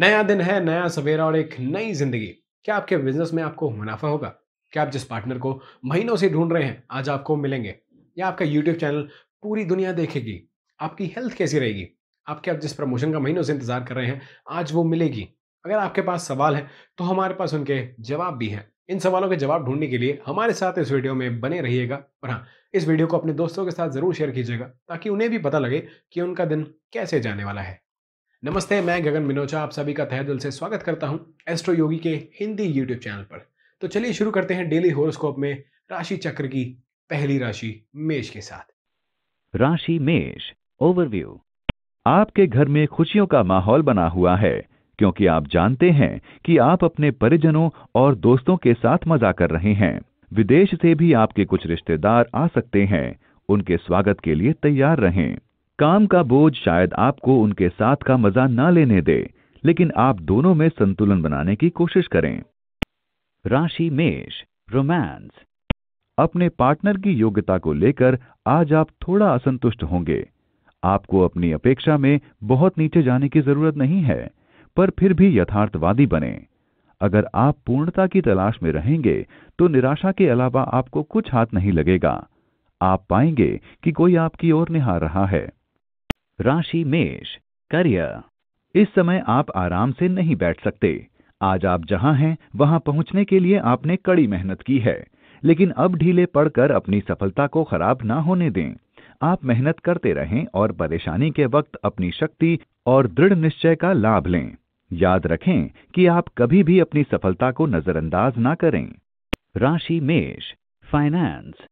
नया दिन है नया सवेरा और एक नई जिंदगी क्या आपके बिजनेस में आपको मुनाफा होगा क्या आप जिस पार्टनर को महीनों से ढूंढ रहे हैं आज आपको मिलेंगे या आपका यूट्यूब चैनल पूरी दुनिया देखेगी आपकी हेल्थ कैसी रहेगी आपके आप जिस प्रमोशन का महीनों से इंतजार कर रहे हैं आज वो मिलेगी अगर आपके पास सवाल है तो हमारे पास उनके जवाब भी हैं इन सवालों के जवाब ढूंढने के लिए हमारे साथ इस वीडियो में बने रहिएगा और हाँ इस वीडियो को अपने दोस्तों के साथ जरूर शेयर कीजिएगा ताकि उन्हें भी पता लगे कि उनका दिन कैसे जाने वाला है नमस्ते मैं गगन मिनोचा आप सभी का तहे दिल से स्वागत करता हूं एस्ट्रो योगी के हिंदी यूट्यूब चैनल पर तो चलिए शुरू करते हैं डेली होरोस्कोप में राशि चक्र की पहली राशि मेष के साथ राशि मेष ओवरव्यू आपके घर में खुशियों का माहौल बना हुआ है क्योंकि आप जानते हैं कि आप अपने परिजनों और दोस्तों के साथ मजा कर रहे हैं विदेश से भी आपके कुछ रिश्तेदार आ सकते हैं उनके स्वागत के लिए तैयार रहें काम का बोझ शायद आपको उनके साथ का मजा ना लेने दे लेकिन आप दोनों में संतुलन बनाने की कोशिश करें राशि मेष रोमांस अपने पार्टनर की योग्यता को लेकर आज आप थोड़ा असंतुष्ट होंगे आपको अपनी अपेक्षा में बहुत नीचे जाने की जरूरत नहीं है पर फिर भी यथार्थवादी बने अगर आप पूर्णता की तलाश में रहेंगे तो निराशा के अलावा आपको कुछ हाथ नहीं लगेगा आप पाएंगे कि कोई आपकी ओर निहार रहा है राशि मेष करियर इस समय आप आराम से नहीं बैठ सकते आज आप जहां हैं वहां पहुंचने के लिए आपने कड़ी मेहनत की है लेकिन अब ढीले पड़कर अपनी सफलता को खराब ना होने दें आप मेहनत करते रहें और परेशानी के वक्त अपनी शक्ति और दृढ़ निश्चय का लाभ लें याद रखें कि आप कभी भी अपनी सफलता को नजरअंदाज ना करें राशि मेष फाइनेंस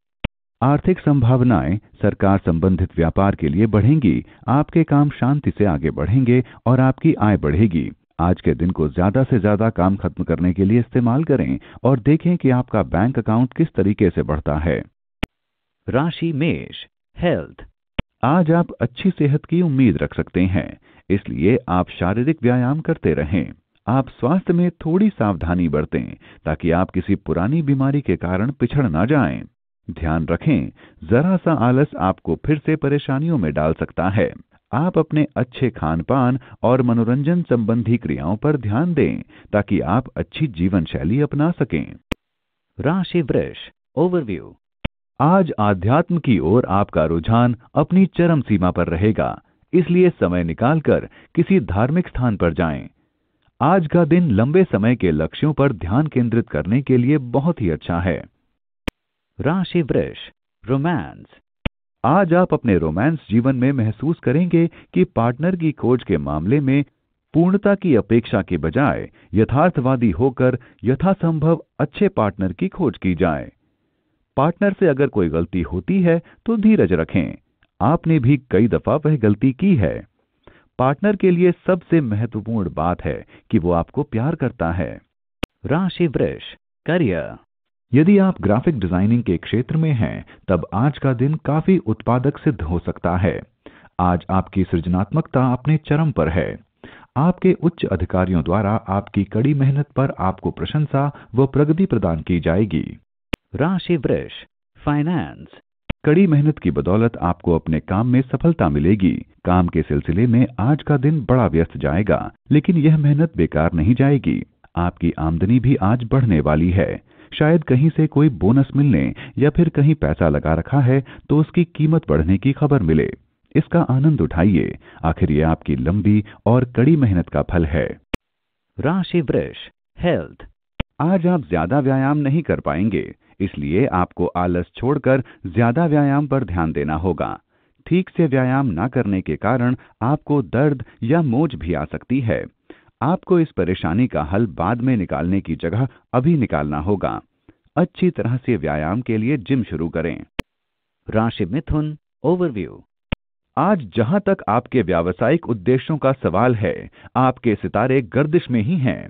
आर्थिक संभावनाएं सरकार संबंधित व्यापार के लिए बढ़ेंगी आपके काम शांति से आगे बढ़ेंगे और आपकी आय बढ़ेगी आज के दिन को ज्यादा से ज्यादा काम खत्म करने के लिए इस्तेमाल करें और देखें कि आपका बैंक अकाउंट किस तरीके से बढ़ता है राशि मेष हेल्थ आज आप अच्छी सेहत की उम्मीद रख सकते हैं इसलिए आप शारीरिक व्यायाम करते रहें आप स्वास्थ्य में थोड़ी सावधानी बरतें ताकि आप किसी पुरानी बीमारी के कारण पिछड़ ना जाएं। ध्यान रखें जरा सा आलस आपको फिर से परेशानियों में डाल सकता है आप अपने अच्छे खान पान और मनोरंजन संबंधी क्रियाओं पर ध्यान दें ताकि आप अच्छी जीवन शैली अपना सकें राशि वृक्ष ओवरव्यू आज आध्यात्म की ओर आपका रुझान अपनी चरम सीमा पर रहेगा इसलिए समय निकालकर किसी धार्मिक स्थान पर जाएं। आज का दिन लंबे समय के लक्ष्यों पर ध्यान केंद्रित करने के लिए बहुत ही अच्छा है राशि वृष रोमांस आज आप अपने रोमांस जीवन में महसूस करेंगे कि पार्टनर की खोज के मामले में पूर्णता की अपेक्षा के बजाय यथार्थवादी होकर यथासंभव अच्छे पार्टनर की खोज की जाए पार्टनर से अगर कोई गलती होती है तो धीरज रखें आपने भी कई दफा वह गलती की है पार्टनर के लिए सबसे महत्वपूर्ण बात है कि वो आपको प्यार करता है राशि वृष करियर यदि आप ग्राफिक डिजाइनिंग के क्षेत्र में हैं तब आज का दिन काफी उत्पादक सिद्ध हो सकता है आज आपकी सृजनात्मकता अपने चरम पर है आपके उच्च अधिकारियों द्वारा आपकी कड़ी मेहनत पर आपको प्रशंसा व प्रगति प्रदान की जाएगी राशि वृष फाइनेंस कड़ी मेहनत की बदौलत आपको अपने काम में सफलता मिलेगी काम के सिलसिले में आज का दिन बड़ा व्यस्त जाएगा लेकिन यह मेहनत बेकार नहीं जाएगी आपकी आमदनी भी आज बढ़ने वाली है शायद कहीं से कोई बोनस मिलने या फिर कहीं पैसा लगा रखा है तो उसकी कीमत बढ़ने की खबर मिले इसका आनंद उठाइए आखिर ये आपकी लंबी और कड़ी मेहनत का फल है राशि वृक्ष हेल्थ आज आप ज्यादा व्यायाम नहीं कर पाएंगे इसलिए आपको आलस छोड़कर ज्यादा व्यायाम पर ध्यान देना होगा ठीक से व्यायाम ना करने के कारण आपको दर्द या मोज भी आ सकती है आपको इस परेशानी का हल बाद में निकालने की जगह अभी निकालना होगा अच्छी तरह से व्यायाम के लिए जिम शुरू करें राशि मिथुन ओवरव्यू आज जहां तक आपके व्यावसायिक उद्देश्यों का सवाल है आपके सितारे गर्दिश में ही हैं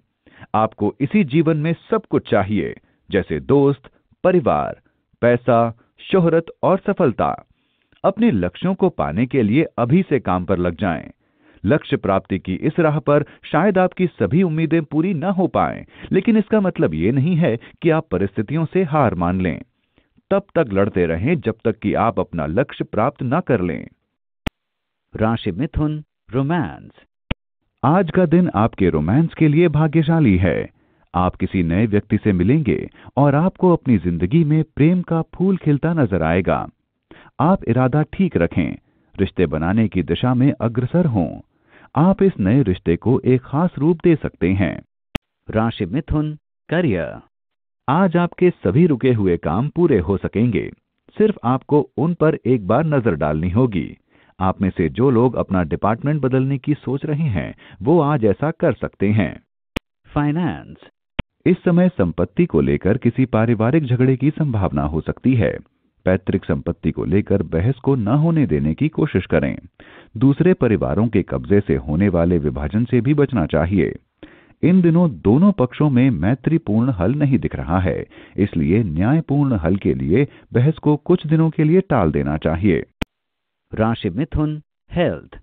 आपको इसी जीवन में सब कुछ चाहिए जैसे दोस्त परिवार पैसा शोहरत और सफलता अपने लक्ष्यों को पाने के लिए अभी से काम पर लग जाएं। लक्ष्य प्राप्ति की इस राह पर शायद आपकी सभी उम्मीदें पूरी न हो पाएं, लेकिन इसका मतलब ये नहीं है कि आप परिस्थितियों से हार मान लें तब तक लड़ते रहें जब तक कि आप अपना लक्ष्य प्राप्त न कर लें राशि मिथुन रोमांस आज का दिन आपके रोमांस के लिए भाग्यशाली है आप किसी नए व्यक्ति से मिलेंगे और आपको अपनी जिंदगी में प्रेम का फूल खिलता नजर आएगा आप इरादा ठीक रखें रिश्ते बनाने की दिशा में अग्रसर हों आप इस नए रिश्ते को एक खास रूप दे सकते हैं राशि मिथुन करियर आज आपके सभी रुके हुए काम पूरे हो सकेंगे सिर्फ आपको उन पर एक बार नजर डालनी होगी आप में से जो लोग अपना डिपार्टमेंट बदलने की सोच रहे हैं वो आज ऐसा कर सकते हैं फाइनेंस इस समय संपत्ति को लेकर किसी पारिवारिक झगड़े की संभावना हो सकती है पैतृक संपत्ति को लेकर बहस को न होने देने की कोशिश करें दूसरे परिवारों के कब्जे से होने वाले विभाजन से भी बचना चाहिए इन दिनों दोनों पक्षों में मैत्रीपूर्ण हल नहीं दिख रहा है इसलिए न्यायपूर्ण हल के लिए बहस को कुछ दिनों के लिए टाल देना चाहिए राशि मिथुन हेल्थ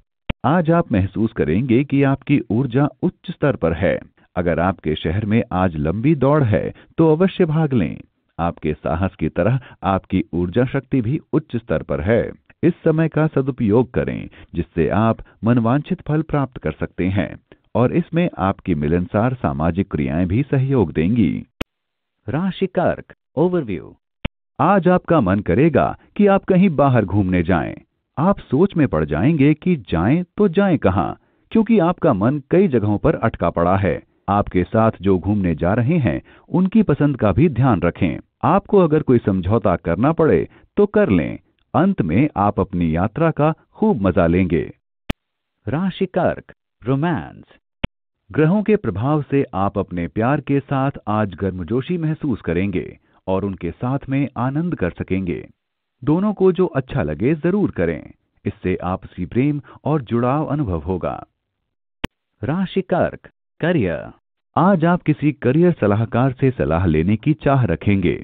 आज आप महसूस करेंगे कि आपकी ऊर्जा उच्च स्तर पर है अगर आपके शहर में आज लंबी दौड़ है तो अवश्य भाग लें आपके साहस की तरह आपकी ऊर्जा शक्ति भी उच्च स्तर पर है इस समय का सदुपयोग करें जिससे आप मनवांछित फल प्राप्त कर सकते हैं और इसमें आपकी मिलनसार सामाजिक क्रियाएं भी सहयोग देंगी राशि कर्क ओवरव्यू आज आपका मन करेगा कि आप कहीं बाहर घूमने जाएं। आप सोच में पड़ जाएंगे कि जाएं तो जाएं कहाँ क्योंकि आपका मन कई जगहों पर अटका पड़ा है आपके साथ जो घूमने जा रहे हैं उनकी पसंद का भी ध्यान रखें आपको अगर कोई समझौता करना पड़े तो कर लें अंत में आप अपनी यात्रा का खूब मजा लेंगे राशि कर्क रोमांस ग्रहों के प्रभाव से आप अपने प्यार के साथ आज गर्मजोशी महसूस करेंगे और उनके साथ में आनंद कर सकेंगे दोनों को जो अच्छा लगे जरूर करें इससे आपसी प्रेम और जुड़ाव अनुभव होगा राशि कर्क करियर आज आप किसी करियर सलाहकार से सलाह लेने की चाह रखेंगे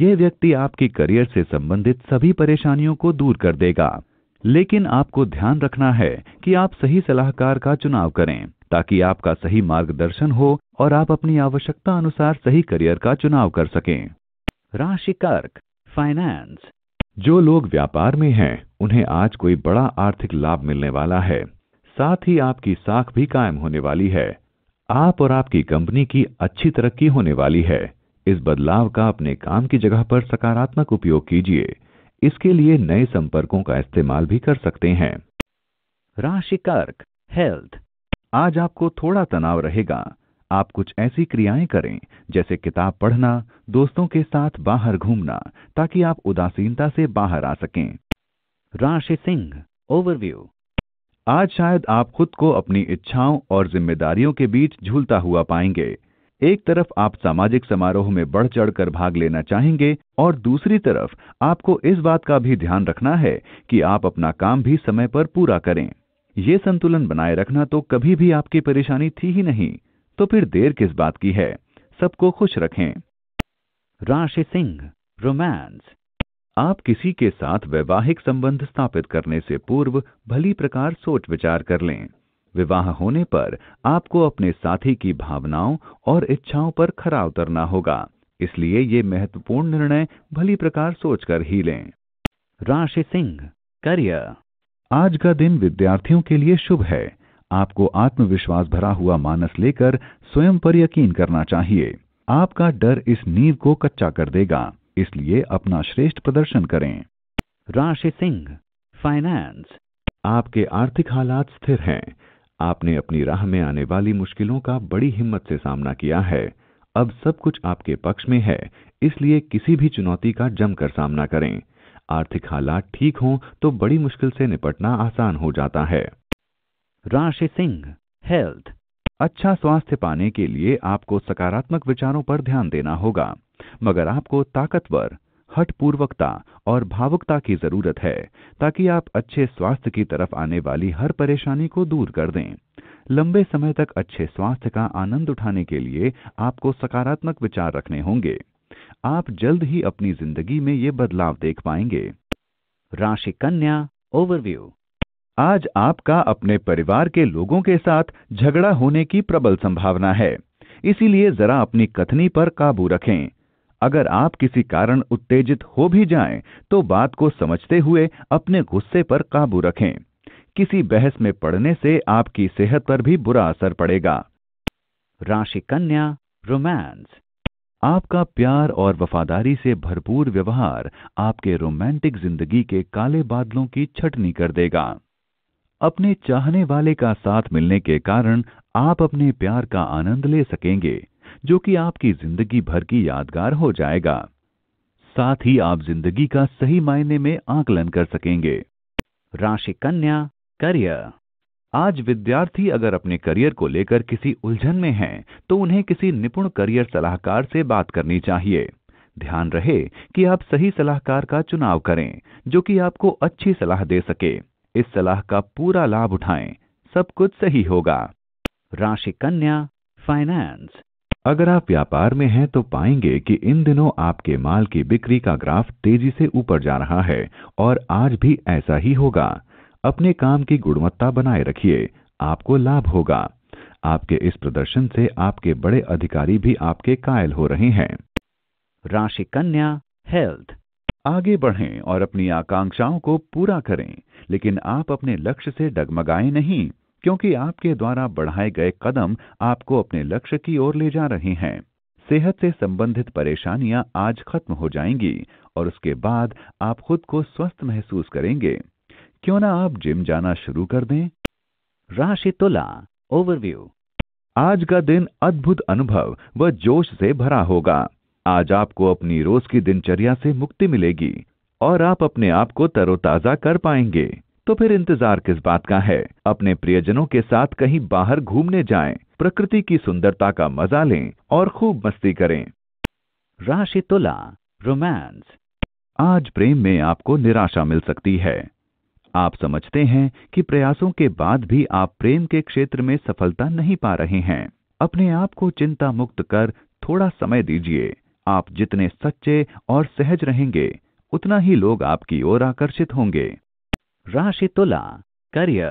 ये व्यक्ति आपके करियर से संबंधित सभी परेशानियों को दूर कर देगा लेकिन आपको ध्यान रखना है कि आप सही सलाहकार का चुनाव करें ताकि आपका सही मार्गदर्शन हो और आप अपनी आवश्यकता अनुसार सही करियर का चुनाव कर सकें राशि कर्क फाइनेंस जो लोग व्यापार में हैं उन्हें आज कोई बड़ा आर्थिक लाभ मिलने वाला है साथ ही आपकी साख भी कायम होने वाली है आप और आपकी कंपनी की अच्छी तरक्की होने वाली है इस बदलाव का अपने काम की जगह पर सकारात्मक उपयोग कीजिए इसके लिए नए संपर्कों का इस्तेमाल भी कर सकते हैं राशि कर्क हेल्थ आज आपको थोड़ा तनाव रहेगा आप कुछ ऐसी क्रियाएं करें जैसे किताब पढ़ना दोस्तों के साथ बाहर घूमना ताकि आप उदासीनता से बाहर आ सकें राशि सिंह ओवरव्यू आज शायद आप खुद को अपनी इच्छाओं और जिम्मेदारियों के बीच झूलता हुआ पाएंगे एक तरफ आप सामाजिक समारोह में बढ़ चढ़ कर भाग लेना चाहेंगे और दूसरी तरफ आपको इस बात का भी ध्यान रखना है कि आप अपना काम भी समय पर पूरा करें ये संतुलन बनाए रखना तो कभी भी आपकी परेशानी थी ही नहीं तो फिर देर किस बात की है सबको खुश रखें राशि सिंह रोमांस आप किसी के साथ वैवाहिक संबंध स्थापित करने से पूर्व भली प्रकार सोच विचार कर लें विवाह होने पर आपको अपने साथी की भावनाओं और इच्छाओं पर खरा उतरना होगा इसलिए ये महत्वपूर्ण निर्णय भली प्रकार सोचकर ही लें राशि सिंह करियर आज का दिन विद्यार्थियों के लिए शुभ है आपको आत्मविश्वास भरा हुआ मानस लेकर स्वयं पर यकीन करना चाहिए आपका डर इस नींव को कच्चा कर देगा इसलिए अपना श्रेष्ठ प्रदर्शन करें राशि सिंह फाइनेंस आपके आर्थिक हालात स्थिर हैं आपने अपनी राह में आने वाली मुश्किलों का बड़ी हिम्मत से सामना किया है अब सब कुछ आपके पक्ष में है इसलिए किसी भी चुनौती का जमकर सामना करें आर्थिक हालात ठीक हों तो बड़ी मुश्किल से निपटना आसान हो जाता है राशि सिंह हेल्थ अच्छा स्वास्थ्य पाने के लिए आपको सकारात्मक विचारों पर ध्यान देना होगा मगर आपको ताकतवर हठपूर्वकता और भावुकता की जरूरत है ताकि आप अच्छे स्वास्थ्य की तरफ आने वाली हर परेशानी को दूर कर दें लंबे समय तक अच्छे स्वास्थ्य का आनंद उठाने के लिए आपको सकारात्मक विचार रखने होंगे आप जल्द ही अपनी जिंदगी में ये बदलाव देख पाएंगे राशि कन्या ओवरव्यू आज आपका अपने परिवार के लोगों के साथ झगड़ा होने की प्रबल संभावना है इसीलिए जरा अपनी कथनी पर काबू रखें अगर आप किसी कारण उत्तेजित हो भी जाएं, तो बात को समझते हुए अपने गुस्से पर काबू रखें किसी बहस में पड़ने से आपकी सेहत पर भी बुरा असर पड़ेगा राशि कन्या रोमांस आपका प्यार और वफादारी से भरपूर व्यवहार आपके रोमांटिक जिंदगी के काले बादलों की छटनी कर देगा अपने चाहने वाले का साथ मिलने के कारण आप अपने प्यार का आनंद ले सकेंगे जो कि आपकी जिंदगी भर की यादगार हो जाएगा साथ ही आप जिंदगी का सही मायने में आकलन कर सकेंगे राशि कन्या करियर आज विद्यार्थी अगर अपने करियर को लेकर किसी उलझन में हैं, तो उन्हें किसी निपुण करियर सलाहकार से बात करनी चाहिए ध्यान रहे कि आप सही सलाहकार का चुनाव करें जो कि आपको अच्छी सलाह दे सके इस सलाह का पूरा लाभ उठाएं सब कुछ सही होगा राशि कन्या फाइनेंस अगर आप व्यापार में हैं तो पाएंगे कि इन दिनों आपके माल की बिक्री का ग्राफ तेजी से ऊपर जा रहा है और आज भी ऐसा ही होगा अपने काम की गुणवत्ता बनाए रखिए आपको लाभ होगा आपके इस प्रदर्शन से आपके बड़े अधिकारी भी आपके कायल हो रहे हैं राशि कन्या हेल्थ आगे बढ़ें और अपनी आकांक्षाओं को पूरा करें लेकिन आप अपने लक्ष्य से डगमगाएं नहीं क्योंकि आपके द्वारा बढ़ाए गए कदम आपको अपने लक्ष्य की ओर ले जा रहे हैं सेहत से संबंधित परेशानियां आज खत्म हो जाएंगी और उसके बाद आप खुद को स्वस्थ महसूस करेंगे क्यों ना आप जिम जाना शुरू कर दें राशि तुला ओवरव्यू आज का दिन अद्भुत अनुभव व जोश से भरा होगा आज आपको अपनी रोज की दिनचर्या से मुक्ति मिलेगी और आप अपने आप को तरोताजा कर पाएंगे तो फिर इंतजार किस बात का है अपने प्रियजनों के साथ कहीं बाहर घूमने जाएं, प्रकृति की सुंदरता का मजा लें और खूब मस्ती करें राशि तुला रोमांस आज प्रेम में आपको निराशा मिल सकती है आप समझते हैं कि प्रयासों के बाद भी आप प्रेम के क्षेत्र में सफलता नहीं पा रहे हैं अपने आप को चिंता मुक्त कर थोड़ा समय दीजिए आप जितने सच्चे और सहज रहेंगे उतना ही लोग आपकी ओर आकर्षित होंगे राशि तुला कार्य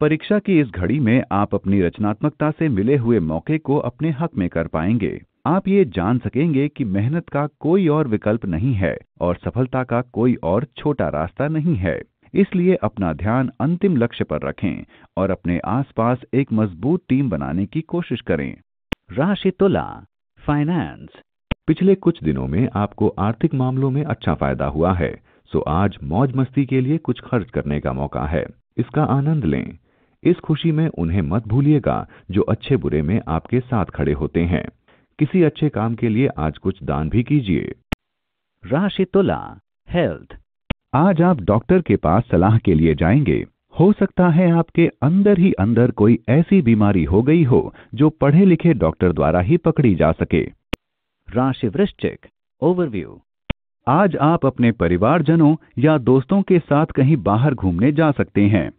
परीक्षा की इस घड़ी में आप अपनी रचनात्मकता से मिले हुए मौके को अपने हक में कर पाएंगे आप ये जान सकेंगे कि मेहनत का कोई और विकल्प नहीं है और सफलता का कोई और छोटा रास्ता नहीं है इसलिए अपना ध्यान अंतिम लक्ष्य पर रखें और अपने आसपास एक मजबूत टीम बनाने की कोशिश करें राशि तुला फाइनेंस पिछले कुछ दिनों में आपको आर्थिक मामलों में अच्छा फायदा हुआ है सो तो आज मौज मस्ती के लिए कुछ खर्च करने का मौका है इसका आनंद लें इस खुशी में उन्हें मत भूलिएगा जो अच्छे बुरे में आपके साथ खड़े होते हैं किसी अच्छे काम के लिए आज कुछ दान भी कीजिए राशि तुला हेल्थ आज आप डॉक्टर के पास सलाह के लिए जाएंगे हो सकता है आपके अंदर ही अंदर कोई ऐसी बीमारी हो गई हो जो पढ़े लिखे डॉक्टर द्वारा ही पकड़ी जा सके राशि वृश्चिक ओवरव्यू आज आप अपने परिवारजनों या दोस्तों के साथ कहीं बाहर घूमने जा सकते हैं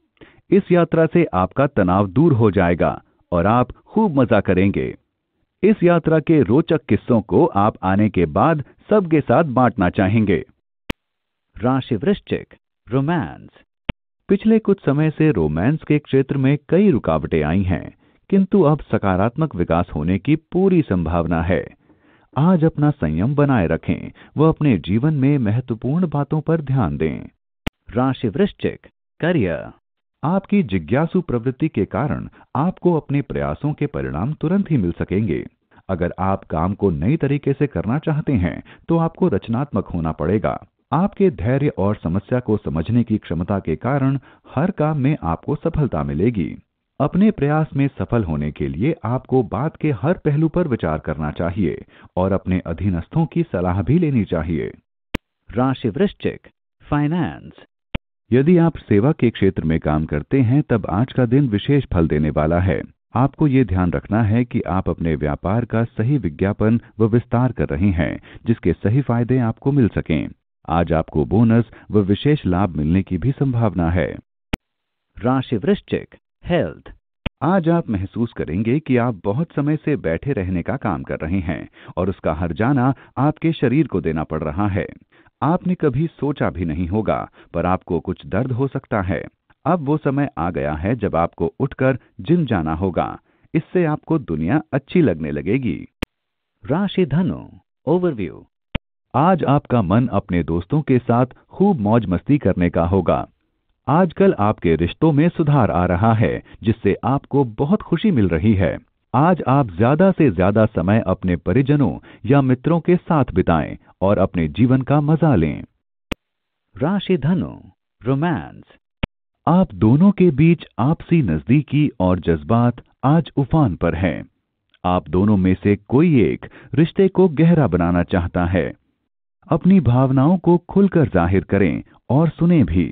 इस यात्रा से आपका तनाव दूर हो जाएगा और आप खूब मजा करेंगे इस यात्रा के रोचक किस्सों को आप आने के बाद सबके साथ बांटना चाहेंगे राशि वृश्चिक रोमांस पिछले कुछ समय से रोमांस के क्षेत्र में कई रुकावटें आई हैं किंतु अब सकारात्मक विकास होने की पूरी संभावना है आज अपना संयम बनाए रखें व अपने जीवन में महत्वपूर्ण बातों पर ध्यान दें राशि वृश्चिक करियर आपकी जिज्ञासु प्रवृत्ति के कारण आपको अपने प्रयासों के परिणाम तुरंत ही मिल सकेंगे अगर आप काम को नई तरीके से करना चाहते हैं तो आपको रचनात्मक होना पड़ेगा आपके धैर्य और समस्या को समझने की क्षमता के कारण हर काम में आपको सफलता मिलेगी अपने प्रयास में सफल होने के लिए आपको बात के हर पहलू पर विचार करना चाहिए और अपने अधीनस्थों की सलाह भी लेनी चाहिए राशि वृश्चिक फाइनेंस यदि आप सेवा के क्षेत्र में काम करते हैं तब आज का दिन विशेष फल देने वाला है आपको ये ध्यान रखना है कि आप अपने व्यापार का सही विज्ञापन व विस्तार कर रहे हैं जिसके सही फायदे आपको मिल सकें आज आपको बोनस व विशेष लाभ मिलने की भी संभावना है राशि वृश्चिक हेल्थ आज आप महसूस करेंगे कि आप बहुत समय से बैठे रहने का काम कर रहे हैं और उसका हर जाना आपके शरीर को देना पड़ रहा है आपने कभी सोचा भी नहीं होगा पर आपको कुछ दर्द हो सकता है अब वो समय आ गया है जब आपको उठकर जिम जाना होगा इससे आपको दुनिया अच्छी लगने लगेगी राशि धनु ओवरव्यू आज आपका मन अपने दोस्तों के साथ खूब मौज मस्ती करने का होगा आजकल आपके रिश्तों में सुधार आ रहा है जिससे आपको बहुत खुशी मिल रही है आज आप ज्यादा से ज्यादा समय अपने परिजनों या मित्रों के साथ बिताएं और अपने जीवन का मजा लें राशि धनु रोमांस आप दोनों के बीच आपसी नजदीकी और जज्बात आज उफान पर हैं। आप दोनों में से कोई एक रिश्ते को गहरा बनाना चाहता है अपनी भावनाओं को खुलकर जाहिर करें और सुने भी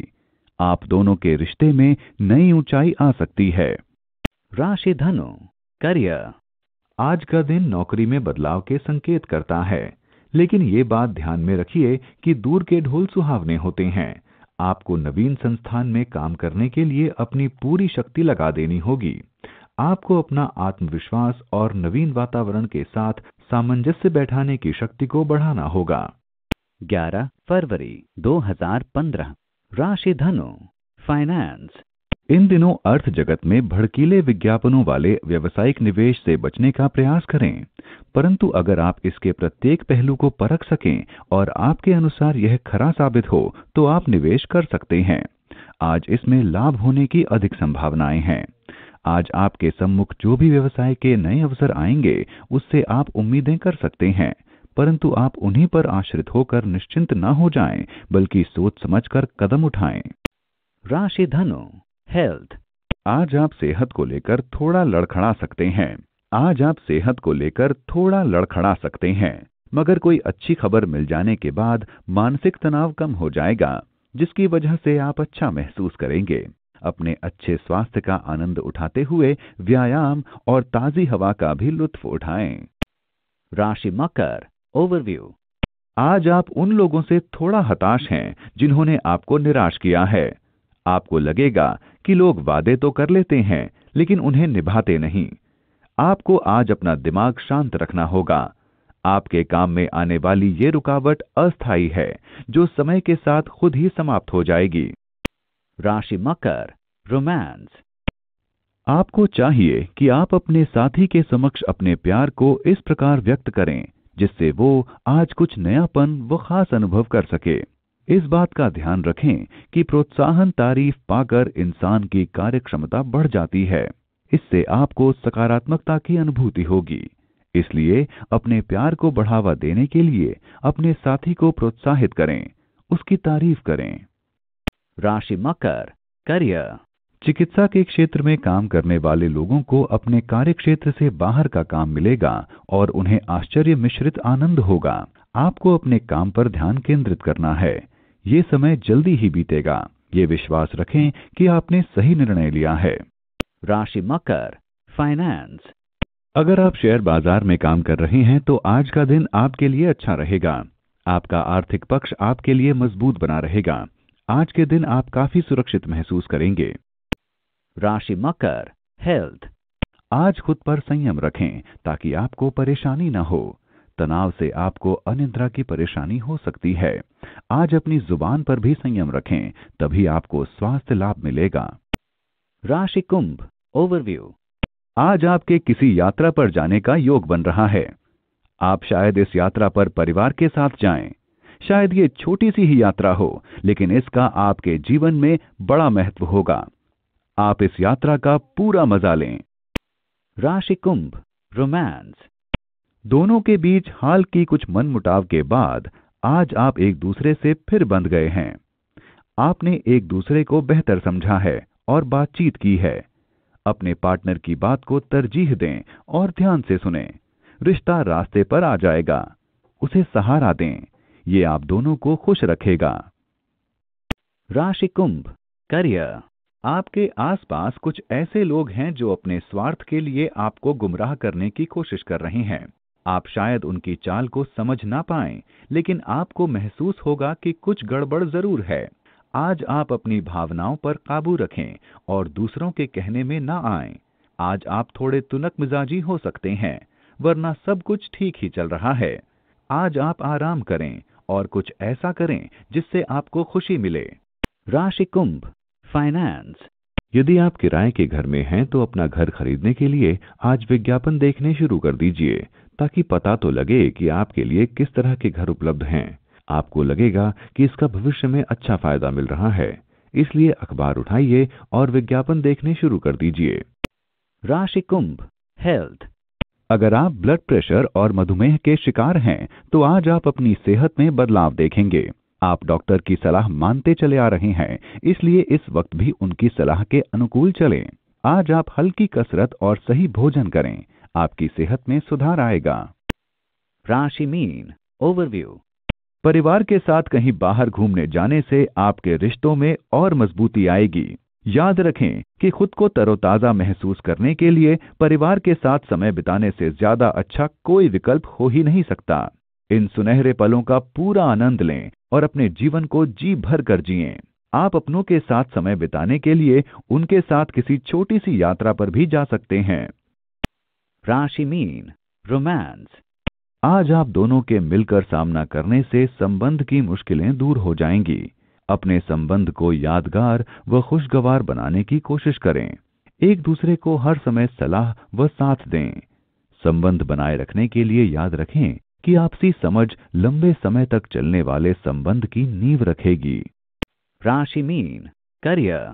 आप दोनों के रिश्ते में नई ऊंचाई आ सकती है राशि धनु करियर आज का दिन नौकरी में बदलाव के संकेत करता है लेकिन ये बात ध्यान में रखिए कि दूर के ढोल सुहावने होते हैं आपको नवीन संस्थान में काम करने के लिए अपनी पूरी शक्ति लगा देनी होगी आपको अपना आत्मविश्वास और नवीन वातावरण के साथ सामंजस्य बैठाने की शक्ति को बढ़ाना होगा 11 फरवरी 2015 राशि धनु फाइनेंस इन दिनों अर्थ जगत में भड़कीले विज्ञापनों वाले व्यवसायिक निवेश से बचने का प्रयास करें परंतु अगर आप इसके प्रत्येक पहलू को परख सकें और आपके अनुसार यह खरा साबित हो तो आप निवेश कर सकते हैं आज इसमें लाभ होने की अधिक संभावनाएं हैं आज आपके सम्मुख जो भी व्यवसाय के नए अवसर आएंगे उससे आप उम्मीदें कर सकते हैं परंतु आप उन्हीं पर आश्रित होकर निश्चिंत न हो जाएं, बल्कि सोच समझकर कदम उठाएं। राशि धनु हेल्थ आज आप सेहत को लेकर थोड़ा लड़खड़ा सकते हैं आज आप सेहत को लेकर थोड़ा लड़खड़ा सकते हैं मगर कोई अच्छी खबर मिल जाने के बाद मानसिक तनाव कम हो जाएगा जिसकी वजह से आप अच्छा महसूस करेंगे अपने अच्छे स्वास्थ्य का आनंद उठाते हुए व्यायाम और ताजी हवा का भी लुत्फ उठाएं। राशि मकर ओवरव्यू आज आप उन लोगों से थोड़ा हताश हैं जिन्होंने आपको निराश किया है आपको लगेगा कि लोग वादे तो कर लेते हैं लेकिन उन्हें निभाते नहीं आपको आज अपना दिमाग शांत रखना होगा आपके काम में आने वाली ये रुकावट अस्थायी है जो समय के साथ खुद ही समाप्त हो जाएगी राशि मकर रोमांस आपको चाहिए कि आप अपने साथी के समक्ष अपने प्यार को इस प्रकार व्यक्त करें जिससे वो आज कुछ नयापन व खास अनुभव कर सके इस बात का ध्यान रखें कि प्रोत्साहन तारीफ पाकर इंसान की कार्यक्षमता बढ़ जाती है इससे आपको सकारात्मकता की अनुभूति होगी इसलिए अपने प्यार को बढ़ावा देने के लिए अपने साथी को प्रोत्साहित करें उसकी तारीफ करें राशि मकर करियर चिकित्सा के क्षेत्र में काम करने वाले लोगों को अपने कार्य क्षेत्र से बाहर का काम मिलेगा और उन्हें आश्चर्य मिश्रित आनंद होगा आपको अपने काम पर ध्यान केंद्रित करना है ये समय जल्दी ही बीतेगा ये विश्वास रखें कि आपने सही निर्णय लिया है राशि मकर फाइनेंस अगर आप शेयर बाजार में काम कर रहे हैं तो आज का दिन आपके लिए अच्छा रहेगा आपका आर्थिक पक्ष आपके लिए मजबूत बना रहेगा आज के दिन आप काफी सुरक्षित महसूस करेंगे राशि मकर हेल्थ आज खुद पर संयम रखें ताकि आपको परेशानी न हो तनाव से आपको अनिद्रा की परेशानी हो सकती है आज अपनी जुबान पर भी संयम रखें तभी आपको स्वास्थ्य लाभ मिलेगा राशि कुंभ ओवरव्यू आज आपके किसी यात्रा पर जाने का योग बन रहा है आप शायद इस यात्रा पर परिवार के साथ जाएं। शायद ये छोटी सी ही यात्रा हो लेकिन इसका आपके जीवन में बड़ा महत्व होगा आप इस यात्रा का पूरा मजा लें राशि कुंभ रोमांस दोनों के बीच हाल की कुछ मनमुटाव के बाद आज आप एक दूसरे से फिर बंध गए हैं आपने एक दूसरे को बेहतर समझा है और बातचीत की है अपने पार्टनर की बात को तरजीह दें और ध्यान से सुने रिश्ता रास्ते पर आ जाएगा उसे सहारा दें ये आप दोनों को खुश रखेगा राशि कुंभ करियर आपके आसपास कुछ ऐसे लोग हैं जो अपने स्वार्थ के लिए आपको गुमराह करने की कोशिश कर रहे हैं आप शायद उनकी चाल को समझ ना पाए लेकिन आपको महसूस होगा कि कुछ गड़बड़ जरूर है आज आप अपनी भावनाओं पर काबू रखें और दूसरों के कहने में ना आए आज आप थोड़े तुनक मिजाजी हो सकते हैं वरना सब कुछ ठीक ही चल रहा है आज आप आराम करें और कुछ ऐसा करें जिससे आपको खुशी मिले राशि कुंभ फाइनेंस यदि आप किराए के घर में हैं तो अपना घर खरीदने के लिए आज विज्ञापन देखने शुरू कर दीजिए ताकि पता तो लगे कि आपके लिए किस तरह के घर उपलब्ध हैं आपको लगेगा कि इसका भविष्य में अच्छा फायदा मिल रहा है इसलिए अखबार उठाइए और विज्ञापन देखने शुरू कर दीजिए राशि कुंभ हेल्थ अगर आप ब्लड प्रेशर और मधुमेह के शिकार हैं तो आज आप अपनी सेहत में बदलाव देखेंगे आप डॉक्टर की सलाह मानते चले आ रहे हैं इसलिए इस वक्त भी उनकी सलाह के अनुकूल चलें। आज आप हल्की कसरत और सही भोजन करें आपकी सेहत में सुधार आएगा राशि मीन ओवरव्यू परिवार के साथ कहीं बाहर घूमने जाने से आपके रिश्तों में और मजबूती आएगी याद रखें कि खुद को तरोताजा महसूस करने के लिए परिवार के साथ समय बिताने से ज्यादा अच्छा कोई विकल्प हो ही नहीं सकता इन सुनहरे पलों का पूरा आनंद लें और अपने जीवन को जी भर कर जिए आप अपनों के साथ समय बिताने के लिए उनके साथ किसी छोटी सी यात्रा पर भी जा सकते हैं राशि मीन रोमांस आज आप दोनों के मिलकर सामना करने से संबंध की मुश्किलें दूर हो जाएंगी अपने संबंध को यादगार व खुशगवार बनाने की कोशिश करें एक दूसरे को हर समय सलाह व साथ दें संबंध बनाए रखने के लिए याद रखें कि आपसी समझ लंबे समय तक चलने वाले संबंध की नींव रखेगी राशि मीन करियर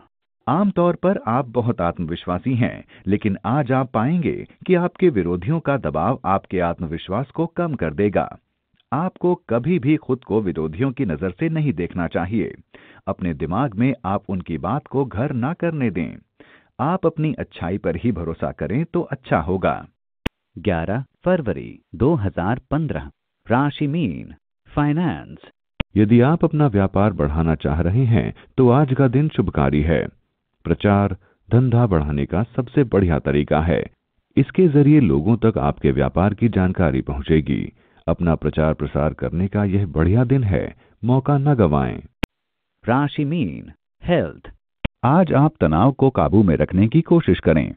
आमतौर पर आप बहुत आत्मविश्वासी हैं लेकिन आज आप पाएंगे कि आपके विरोधियों का दबाव आपके आत्मविश्वास को कम कर देगा आपको कभी भी खुद को विरोधियों की नजर से नहीं देखना चाहिए अपने दिमाग में आप उनकी बात को घर ना करने दें आप अपनी अच्छाई पर ही भरोसा करें तो अच्छा होगा ग्यारह फरवरी 2015 राशि मीन फाइनेंस यदि आप अपना व्यापार बढ़ाना चाह रहे हैं तो आज का दिन शुभकारी है प्रचार धंधा बढ़ाने का सबसे बढ़िया तरीका है इसके जरिए लोगों तक आपके व्यापार की जानकारी पहुंचेगी अपना प्रचार प्रसार करने का यह बढ़िया दिन है मौका न गवाएं राशि मीन हेल्थ आज आप तनाव को काबू में रखने की कोशिश करें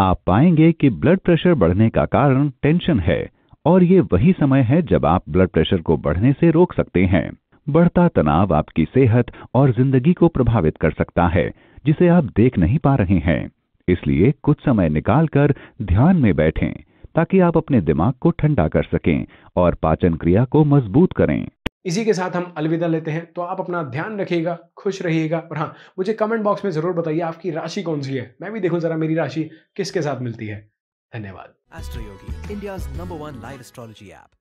आप पाएंगे कि ब्लड प्रेशर बढ़ने का कारण टेंशन है और ये वही समय है जब आप ब्लड प्रेशर को बढ़ने से रोक सकते हैं बढ़ता तनाव आपकी सेहत और जिंदगी को प्रभावित कर सकता है जिसे आप देख नहीं पा रहे हैं इसलिए कुछ समय निकालकर ध्यान में बैठें ताकि आप अपने दिमाग को ठंडा कर सकें और पाचन क्रिया को मजबूत करें इसी के साथ हम अलविदा लेते हैं तो आप अपना ध्यान रखिएगा खुश रहिएगा और हाँ मुझे कमेंट बॉक्स में ज़रूर बताइए आपकी राशि कौन सी है मैं भी देखूँ ज़रा मेरी राशि किसके साथ मिलती है धन्यवाद Astroyogi number one live astrology app